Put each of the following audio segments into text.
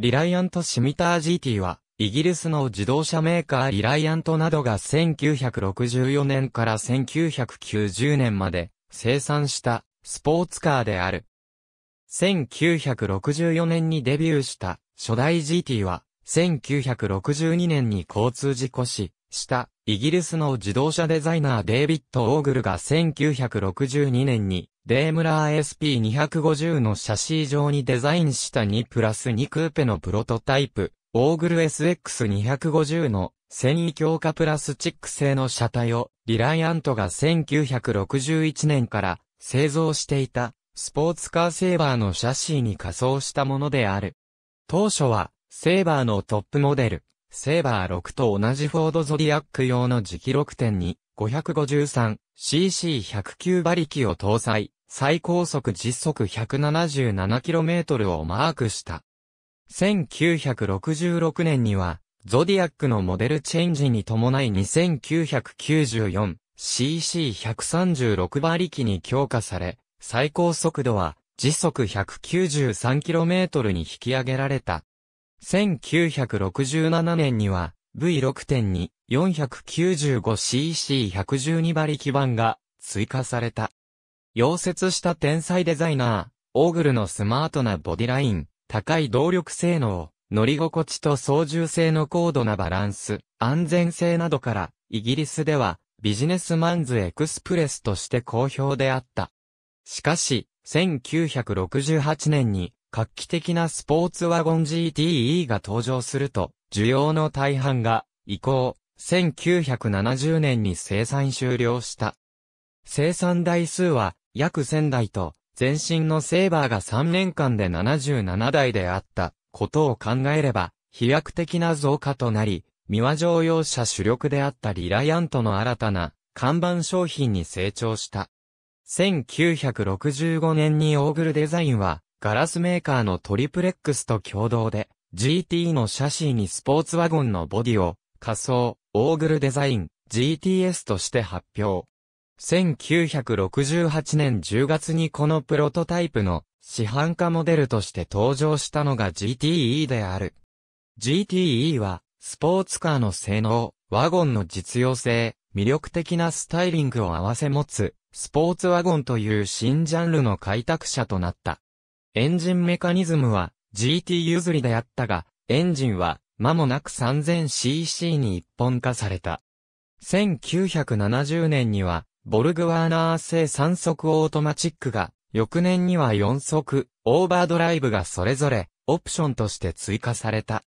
リライアントシミター GT は、イギリスの自動車メーカーリライアントなどが1964年から1990年まで生産したスポーツカーである。1964年にデビューした初代 GT は1962年に交通事故死、したイギリスの自動車デザイナーデイビッド・オーグルが1962年にデームラー SP250 のシャシー上にデザインした2プラス2クーペのプロトタイプオーグル SX250 の繊維強化プラスチック製の車体をリライアントが1961年から製造していたスポーツカーセーバーのシャシーに仮装したものである。当初はセーバーのトップモデルセーバー6と同じフォードゾディアック用の磁気 6.2-553cc109 馬力を搭載、最高速実速 177km をマークした。1966年には、ゾディアックのモデルチェンジに伴い 2994cc136 馬力に強化され、最高速度は時速 193km に引き上げられた。1967年には V6.2 495cc112 馬力版が追加された。溶接した天才デザイナー、オーグルのスマートなボディライン、高い動力性能、乗り心地と操縦性の高度なバランス、安全性などから、イギリスではビジネスマンズエクスプレスとして好評であった。しかし、1968年に画期的なスポーツワゴン GTE が登場すると、需要の大半が、以降、1970年に生産終了した。生産台数は、約1000台と、前身のセーバーが3年間で77台であったことを考えれば、飛躍的な増加となり、三輪乗用車主力であったリライアントの新たな看板商品に成長した。1965年にオーグルデザインは、ガラスメーカーのトリプレックスと共同で、GT のシャシーにスポーツワゴンのボディを、仮想、オーグルデザイン、GTS として発表。1968年10月にこのプロトタイプの市販化モデルとして登場したのが GTE である。GTE はスポーツカーの性能、ワゴンの実用性、魅力的なスタイリングを合わせ持つスポーツワゴンという新ジャンルの開拓者となった。エンジンメカニズムは GT 譲りであったが、エンジンは間もなく 3000cc に一本化された。1970年には、ボルグワーナー製3速オートマチックが、翌年には4速、オーバードライブがそれぞれ、オプションとして追加された。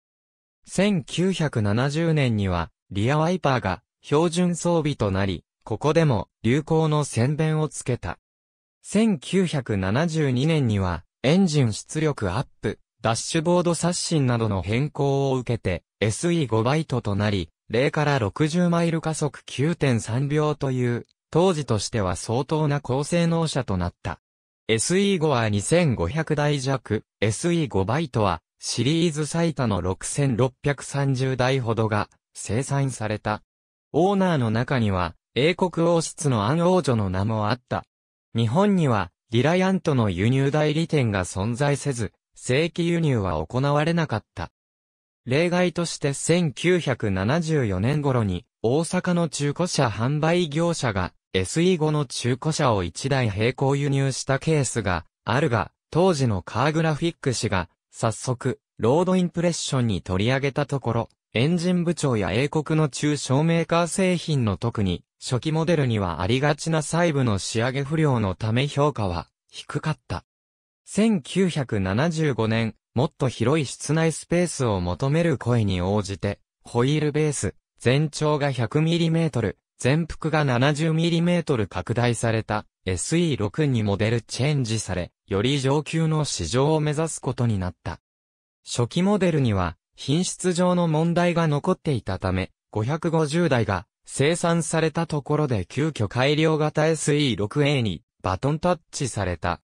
1970年には、リアワイパーが、標準装備となり、ここでも、流行の宣弁をつけた。1972年には、エンジン出力アップ、ダッシュボード刷新などの変更を受けて SE5 バイトとなり、0から60マイル加速9.3秒という、当時としては相当な高性能車となった。SE5 は2500台弱、SE5 バイトはシリーズ最多の6630台ほどが生産された。オーナーの中には英国王室のアン王女の名もあった。日本にはリライアントの輸入代理店が存在せず、正規輸入は行われなかった。例外として1974年頃に大阪の中古車販売業者が SE5 の中古車を1台並行輸入したケースがあるが、当時のカーグラフィック氏が早速ロードインプレッションに取り上げたところ、エンジン部長や英国の中小メーカー製品の特に初期モデルにはありがちな細部の仕上げ不良のため評価は低かった。1975年、もっと広い室内スペースを求める声に応じて、ホイールベース、全長が 100mm、全幅が 70mm 拡大された SE6 にモデルチェンジされ、より上級の市場を目指すことになった。初期モデルには、品質上の問題が残っていたため、550台が生産されたところで急遽改良型 SE6A にバトンタッチされた。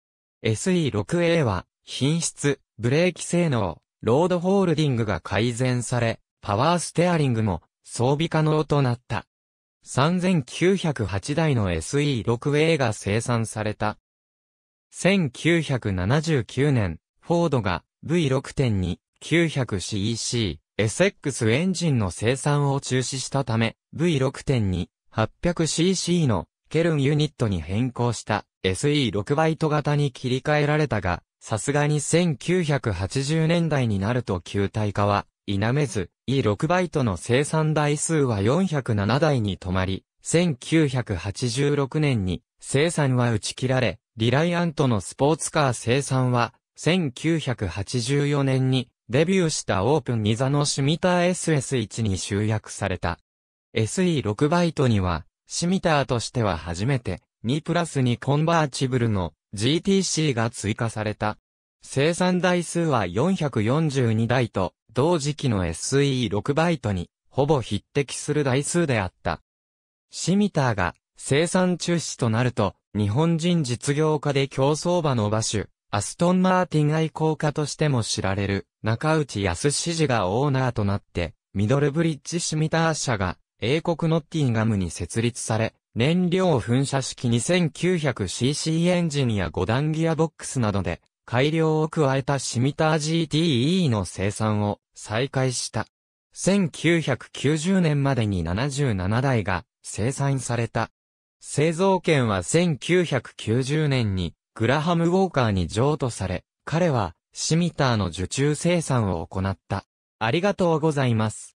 SE6A は品質、ブレーキ性能、ロードホールディングが改善され、パワーステアリングも装備可能となった。3908台の SE6A が生産された。1979年、フォードが V6.2、900cc、SX エンジンの生産を中止したため、V6.2、800cc のケルンユニットに変更した SE6 バイト型に切り替えられたが、さすがに1980年代になると球体化は否めず、E6 バイトの生産台数は407台に止まり、1986年に生産は打ち切られ、リライアントのスポーツカー生産は1984年にデビューしたオープン2座のシミター SS1 に集約された。SE6 バイトには、シミターとしては初めて、2プラス2コンバーチブルの GTC が追加された。生産台数は442台と、同時期の SE6 バイトに、ほぼ匹敵する台数であった。シミターが生産中止となると、日本人実業家で競走馬の馬主、アストンマーティン愛好家としても知られる、中内康氏がオーナーとなって、ミドルブリッジシミター社が、英国ノッティンガムに設立され、燃料噴射式 2900cc エンジンや5段ギアボックスなどで、改良を加えたシミター GTE の生産を再開した。1990年までに77台が生産された。製造権は1990年にグラハム・ウォーカーに譲渡され、彼はシミターの受注生産を行った。ありがとうございます。